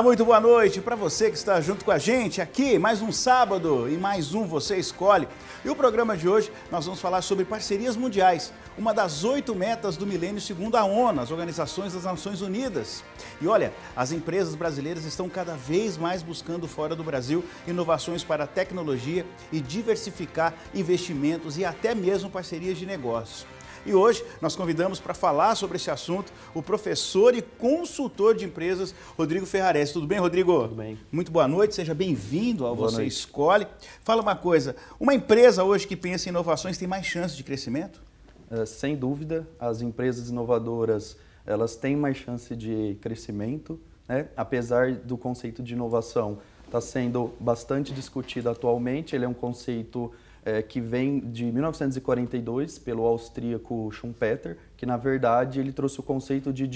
Olá, muito boa noite para você que está junto com a gente aqui, mais um sábado e mais um Você Escolhe. E o programa de hoje nós vamos falar sobre parcerias mundiais, uma das oito metas do milênio segundo a ONU, as Organizações das Nações Unidas. E olha, as empresas brasileiras estão cada vez mais buscando fora do Brasil inovações para a tecnologia e diversificar investimentos e até mesmo parcerias de negócios. E hoje nós convidamos para falar sobre esse assunto o professor e consultor de empresas Rodrigo Ferrares. Tudo bem, Rodrigo? Tudo bem. Muito boa noite, seja bem-vindo ao boa Você noite. Escolhe. Fala uma coisa, uma empresa hoje que pensa em inovações tem mais chance de crescimento? Uh, sem dúvida, as empresas inovadoras elas têm mais chance de crescimento, né? apesar do conceito de inovação estar tá sendo bastante discutido atualmente, ele é um conceito é, que vem de 1942 pelo austríaco Schumpeter, que na verdade ele trouxe o conceito de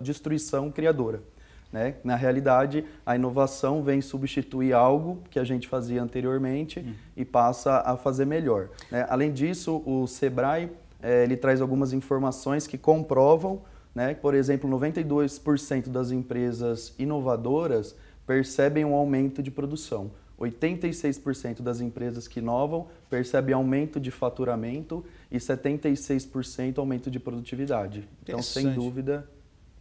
destruição criadora. Né? Na realidade, a inovação vem substituir algo que a gente fazia anteriormente uhum. e passa a fazer melhor. Né? Além disso, o Sebrae é, ele traz algumas informações que comprovam, né? por exemplo, 92% das empresas inovadoras percebem um aumento de produção. 86% das empresas que inovam percebem aumento de faturamento e 76% aumento de produtividade. Então, sem dúvida,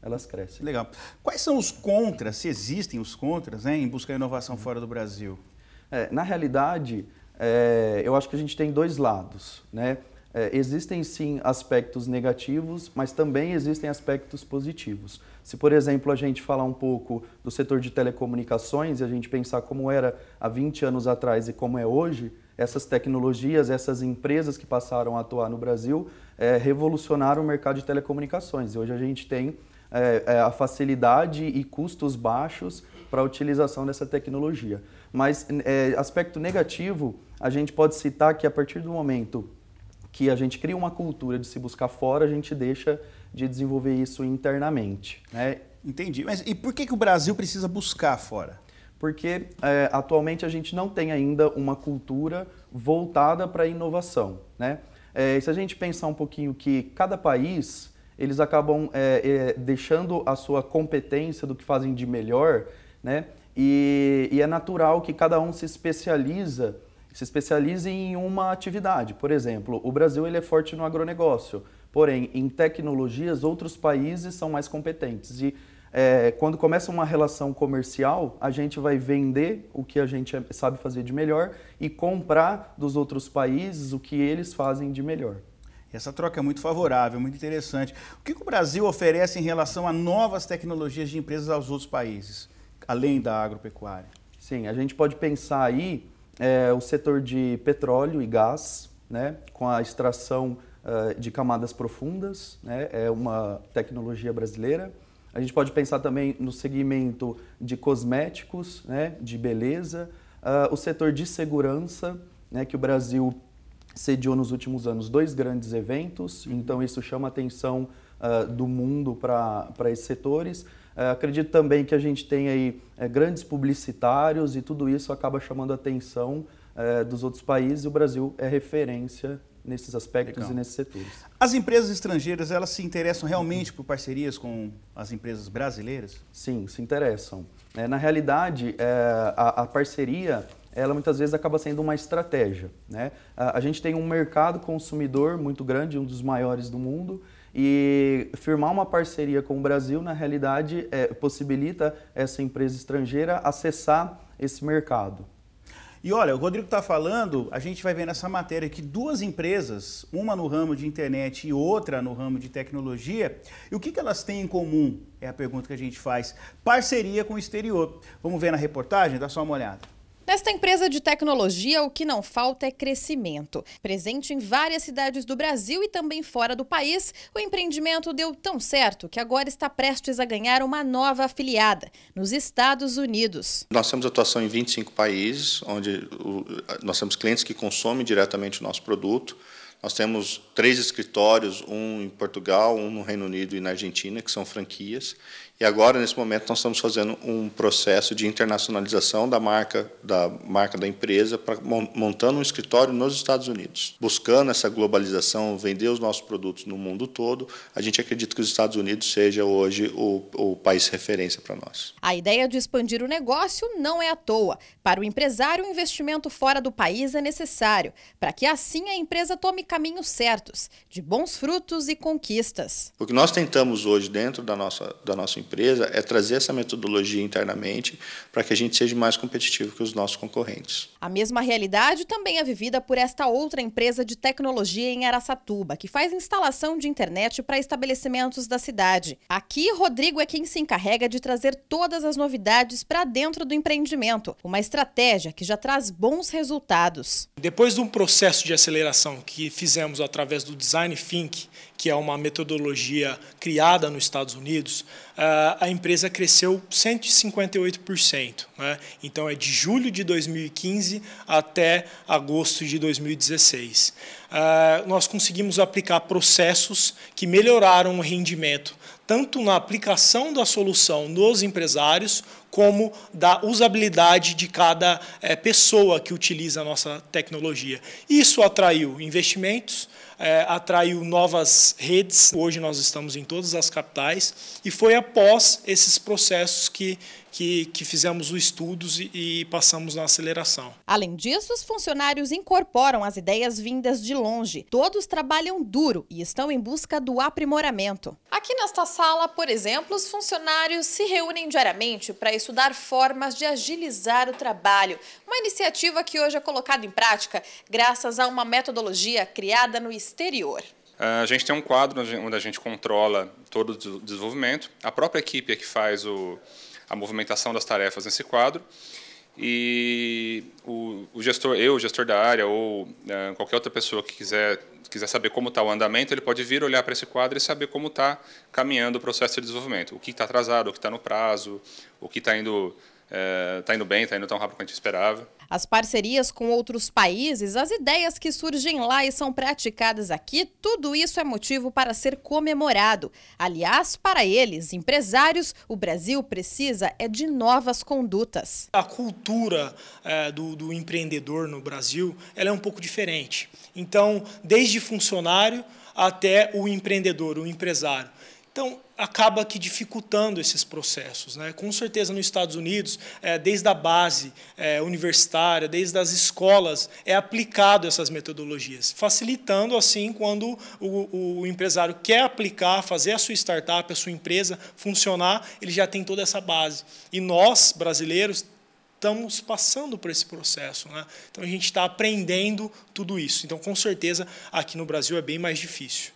elas crescem. Legal. Quais são os contras, se existem os contras, né, em buscar inovação fora do Brasil? É, na realidade, é, eu acho que a gente tem dois lados. Né? É, existem sim aspectos negativos, mas também existem aspectos positivos. Se, por exemplo, a gente falar um pouco do setor de telecomunicações e a gente pensar como era há 20 anos atrás e como é hoje, essas tecnologias, essas empresas que passaram a atuar no Brasil é, revolucionaram o mercado de telecomunicações. E hoje a gente tem é, é a facilidade e custos baixos para a utilização dessa tecnologia. Mas, é, aspecto negativo, a gente pode citar que a partir do momento que a gente cria uma cultura de se buscar fora, a gente deixa de desenvolver isso internamente. Né? Entendi. Mas e por que, que o Brasil precisa buscar fora? Porque é, atualmente a gente não tem ainda uma cultura voltada para a inovação. Né? É, se a gente pensar um pouquinho que cada país eles acabam é, é, deixando a sua competência do que fazem de melhor, né? E, e é natural que cada um se especializa se especialize em uma atividade. Por exemplo, o Brasil ele é forte no agronegócio, porém, em tecnologias, outros países são mais competentes. E é, quando começa uma relação comercial, a gente vai vender o que a gente sabe fazer de melhor e comprar dos outros países o que eles fazem de melhor. Essa troca é muito favorável, muito interessante. O que, que o Brasil oferece em relação a novas tecnologias de empresas aos outros países, além da agropecuária? Sim, a gente pode pensar aí é, o setor de petróleo e gás, né, com a extração uh, de camadas profundas, né, é uma tecnologia brasileira. A gente pode pensar também no segmento de cosméticos, né, de beleza, uh, o setor de segurança, né, que o Brasil sediou nos últimos anos dois grandes eventos, uhum. então isso chama a atenção uh, do mundo para esses setores eh, acredito também que a gente tem aí eh, grandes publicitários e tudo isso acaba chamando a atenção eh, dos outros países e o Brasil é referência nesses aspectos Legal. e nesses setores. As empresas estrangeiras, elas se interessam realmente por parcerias com as empresas brasileiras? Sim, se interessam. na realidade, a, parceria, ela muitas vezes acaba sendo uma estratégia. Né? a gente tem um mercado consumidor muito grande, um dos maiores do mundo, e firmar uma parceria com o Brasil, na realidade, é, possibilita essa empresa estrangeira acessar esse mercado. E olha, o Rodrigo está falando, a gente vai ver nessa matéria que duas empresas, uma no ramo de internet e outra no ramo de tecnologia, e o que, que elas têm em comum? É a pergunta que a gente faz. Parceria com o exterior. Vamos ver na reportagem? Dá só uma olhada. Nesta empresa de tecnologia, o que não falta é crescimento. Presente em várias cidades do Brasil e também fora do país, o empreendimento deu tão certo que agora está prestes a ganhar uma nova afiliada, nos Estados Unidos. Nós temos atuação em 25 países, onde nós temos clientes que consomem diretamente o nosso produto. Nós temos três escritórios, um em Portugal, um no Reino Unido e na Argentina, que são franquias, e agora, nesse momento, nós estamos fazendo um processo de internacionalização da marca da, marca da empresa, pra, montando um escritório nos Estados Unidos. Buscando essa globalização, vender os nossos produtos no mundo todo, a gente acredita que os Estados Unidos seja hoje o, o país referência para nós. A ideia de expandir o negócio não é à toa. Para o empresário, o investimento fora do país é necessário, para que assim a empresa tome caminhos certos, de bons frutos e conquistas. O que nós tentamos hoje dentro da nossa, da nossa empresa, empresa é trazer essa metodologia internamente para que a gente seja mais competitivo que os nossos concorrentes. A mesma realidade também é vivida por esta outra empresa de tecnologia em Araçatuba, que faz instalação de internet para estabelecimentos da cidade. Aqui, Rodrigo é quem se encarrega de trazer todas as novidades para dentro do empreendimento, uma estratégia que já traz bons resultados. Depois de um processo de aceleração que fizemos através do Design Think, que é uma metodologia criada nos Estados Unidos, eh, a empresa cresceu 158%. Né? Então, é de julho de 2015 até agosto de 2016. Uh, ah, nós conseguimos aplicar processos que melhoraram o rendimento, tanto na aplicação da solução nos empresários, como da usabilidade de cada é, pessoa que utiliza a nossa tecnologia. Isso atraiu investimentos, é, atraiu novas redes. Hoje nós estamos em todas as capitais e foi após esses processos que que, que fizemos os estudos e, e passamos na aceleração. Além disso, os funcionários incorporam as ideias vindas de longe. Todos trabalham duro e estão em busca do aprimoramento. Aqui nesta sala, por exemplo, os funcionários se reúnem diariamente para estudar formas de agilizar o trabalho. Uma iniciativa que hoje é colocada em prática graças a uma metodologia criada no exterior. É, a gente tem um quadro onde a gente controla todo o desenvolvimento. A própria equipe é que faz o, a movimentação das tarefas nesse quadro. E o, o gestor, eu, o gestor da área, ou é, qualquer outra pessoa que quiser, quiser saber como está o andamento, ele pode vir olhar para esse quadro e saber como está caminhando o processo de desenvolvimento. O que está atrasado, o que está no prazo, o que está indo, é, tá indo bem, está indo tão rápido quanto a gente esperava as parcerias com outros países, as ideias que surgem lá e são praticadas aqui, tudo isso é motivo para ser comemorado. Aliás, para eles, empresários, o Brasil precisa é de novas condutas. A cultura é, do, do, empreendedor no Brasil ela é um pouco diferente. Então, desde funcionário até o empreendedor, o empresário. Então, acaba que dificultando esses processos. Né? Com certeza, nos Estados Unidos, é, desde a base é, universitária, desde as escolas, é aplicado essas metodologias, facilitando, assim, quando o, o, empresário quer aplicar, fazer a sua startup, a sua empresa funcionar, ele já tem toda essa base. E nós, brasileiros, estamos passando por esse processo. Né? Então, a gente está aprendendo tudo isso. Então, com certeza, aqui no Brasil é bem mais difícil.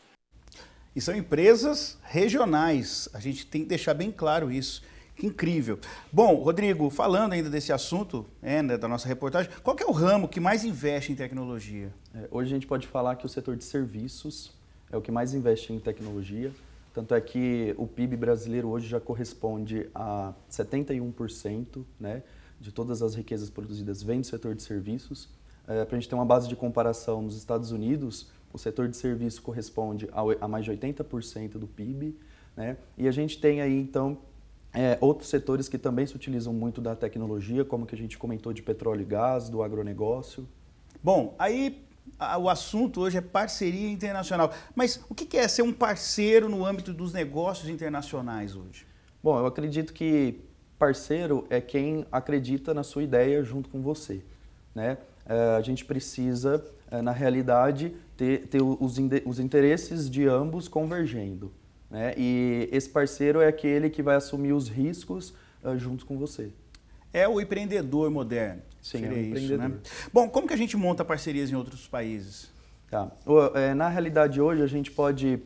E são empresas regionais. A gente tem que deixar bem claro isso. Que incrível. Bom, Rodrigo, falando ainda desse assunto, é, né, da nossa reportagem, qual é o ramo que mais investe em tecnologia? É, hoje a gente pode falar que o setor de serviços é o que mais investe em tecnologia. Tanto é que o PIB brasileiro hoje já corresponde a 71% né, de todas as riquezas produzidas vem do setor de serviços. É, Para a gente ter uma base de comparação, nos Estados Unidos, o setor de serviço corresponde a mais de 80% do PIB. Né? E a gente tem aí, então, é, outros setores que também se utilizam muito da tecnologia, como que a gente comentou de petróleo e gás, do agronegócio. Bom, aí a, o assunto hoje é parceria internacional. Mas o que é ser um parceiro no âmbito dos negócios internacionais hoje? Bom, eu acredito que parceiro é quem acredita na sua ideia junto com você. Né? Eh, a gente precisa, eh, na realidade, ter, ter os, interesses de ambos convergendo. Né? E esse parceiro é aquele que vai assumir os riscos eh, junto com você. É o empreendedor moderno. Sim, é o isso, né? empreendedor. Né? Bom, como que a gente monta parcerias em outros países? Tá. Na realidade, hoje a gente pode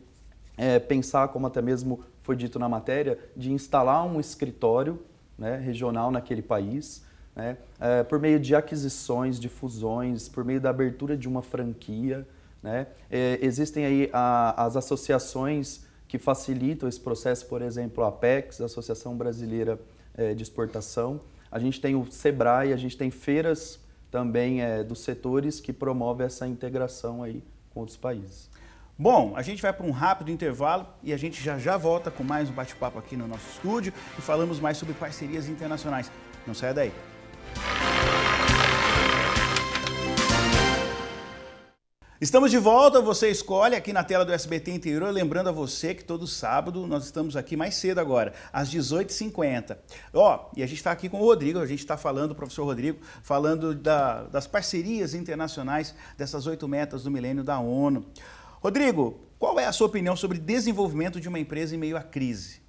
é, pensar, como até mesmo foi dito na matéria, de instalar um escritório né, regional naquele país né? É, por meio de aquisições, de fusões, por meio da abertura de uma franquia. Né? É, existem aí a, as associações que facilitam esse processo, por exemplo, a Apex, a Associação Brasileira é, de Exportação. A gente tem o SEBRAE, a gente tem feiras também é, dos setores que promovem essa integração aí com outros países. Bom, a gente vai para um rápido intervalo e a gente já já volta com mais um bate-papo aqui no nosso estúdio e falamos mais sobre parcerias internacionais. Não saia daí. Estamos de volta, você escolhe aqui na tela do SBT Interior, lembrando a você que todo sábado nós estamos aqui mais cedo agora, às 18h50. Ó, oh, e a gente está aqui com o Rodrigo, a gente está falando, professor Rodrigo, falando da, das parcerias internacionais dessas oito metas do milênio da ONU. Rodrigo, qual é a sua opinião sobre desenvolvimento de uma empresa em meio à crise?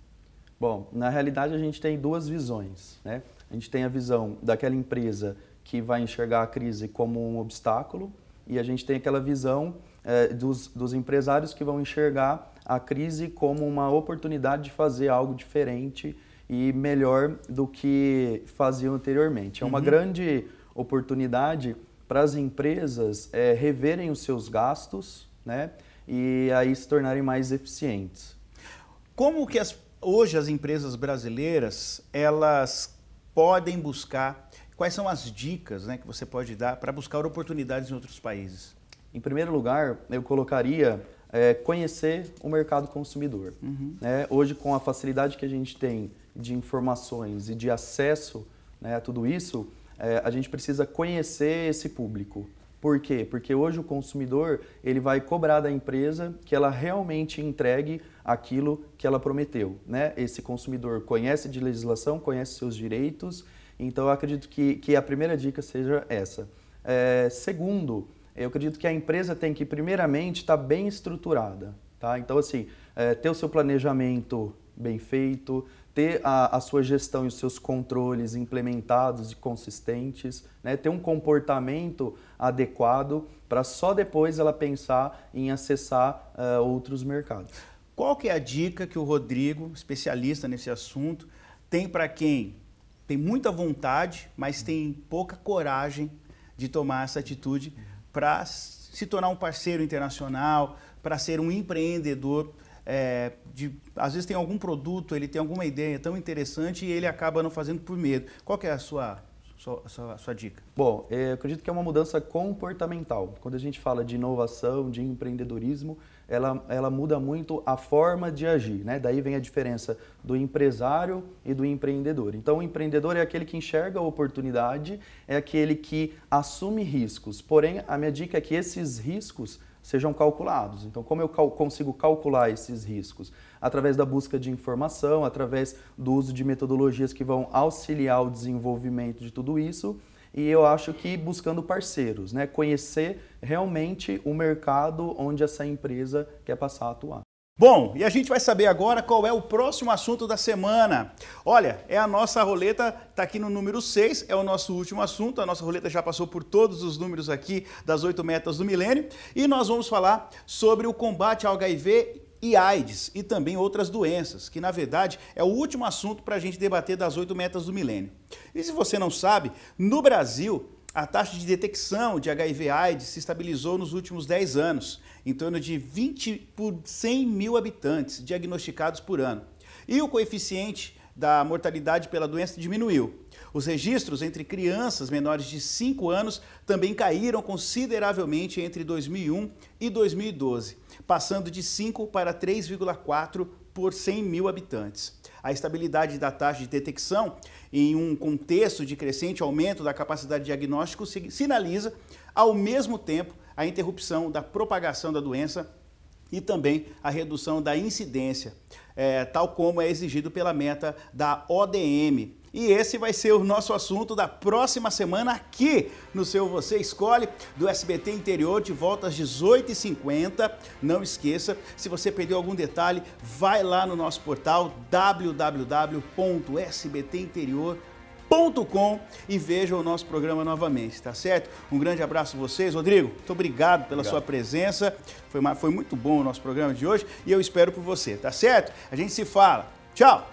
Bom, na realidade a gente tem duas visões, né? A gente tem a visão daquela empresa que vai enxergar a crise como um obstáculo e a gente tem aquela visão é, dos, dos empresários que vão enxergar a crise como uma oportunidade de fazer algo diferente e melhor do que faziam anteriormente. É uma uhum. grande oportunidade para as empresas é, reverem os seus gastos né, e aí se tornarem mais eficientes. Como que as, hoje as empresas brasileiras elas podem buscar Quais são as dicas né, que você pode dar para buscar oportunidades em outros países? Em primeiro lugar, eu colocaria é, conhecer o mercado consumidor. Uhum. Né, hoje, com a facilidade que a gente tem de informações e de acesso né, a tudo isso, é, a gente precisa conhecer esse público. Por quê? Porque hoje o consumidor ele vai cobrar da empresa que ela realmente entregue aquilo que ela prometeu. Né? Esse consumidor conhece de legislação, conhece seus direitos então eu acredito que, que a primeira dica seja essa. É, segundo, eu acredito que a empresa tem que, primeiramente, estar tá bem estruturada. Tá? Então, assim, é, ter o seu planejamento bem feito, ter a, a, sua gestão e os seus controles implementados e consistentes, né? ter um comportamento adequado para só depois ela pensar em acessar uh, outros mercados. Qual que é a dica que o Rodrigo, especialista nesse assunto, tem para quem tem muita vontade, mas tem pouca coragem de tomar essa atitude para se tornar um parceiro internacional, para ser um empreendedor. É, de, às vezes tem algum produto, ele tem alguma ideia tão interessante e ele acaba não fazendo por medo. Qual é a sua, sua, sua, sua dica? Bom, eh, eu acredito que é uma mudança comportamental. Quando a gente fala de inovação, de empreendedorismo, ela, ela muda muito a forma de agir, né? Daí vem a diferença do empresário e do empreendedor. Então, o empreendedor é aquele que enxerga a oportunidade, é aquele que assume riscos. Porém, a minha dica é que esses riscos sejam calculados. Então, como eu cal consigo calcular esses riscos? Através da busca de informação, através do uso de metodologias que vão auxiliar o desenvolvimento de tudo isso e eu acho que buscando parceiros, né? Conhecer realmente o mercado onde essa empresa quer passar a atuar. Bom, e a gente vai saber agora qual é o próximo assunto da semana. Olha, é a nossa roleta, tá aqui no número 6, é o nosso último assunto. A nossa roleta já passou por todos os números aqui das oito metas do milênio. E nós vamos falar sobre o combate ao HIV e AIDS e também outras doenças, que na verdade é o último assunto para a gente debater das oito metas do milênio. E se você não sabe, no Brasil a taxa de detecção de HIV/AIDS se estabilizou nos últimos 10 anos, em torno de 20 por 100 mil habitantes diagnosticados por ano. E o coeficiente da mortalidade pela doença diminuiu, os registros entre crianças menores de 5 anos também caíram consideravelmente entre 2001 e 2012, passando de 5 para 3,4 por 100 mil habitantes. A estabilidade da taxa de detecção, em um contexto de crescente aumento da capacidade de diagnóstico, sinaliza, ao mesmo tempo, a interrupção da propagação da doença e também a redução da incidência, é, tal como é exigido pela meta da ODM, e esse vai ser o nosso assunto da próxima semana aqui no seu Você Escolhe do SBT Interior, de volta às 18h50. Não esqueça, se você perdeu algum detalhe, vai lá no nosso portal www.sbtinterior.com e veja o nosso programa novamente, tá certo? Um grande abraço a vocês. Rodrigo, muito obrigado pela obrigado. sua presença. Foi, foi muito bom o nosso programa de hoje e eu espero por você, tá certo? A gente se fala. Tchau!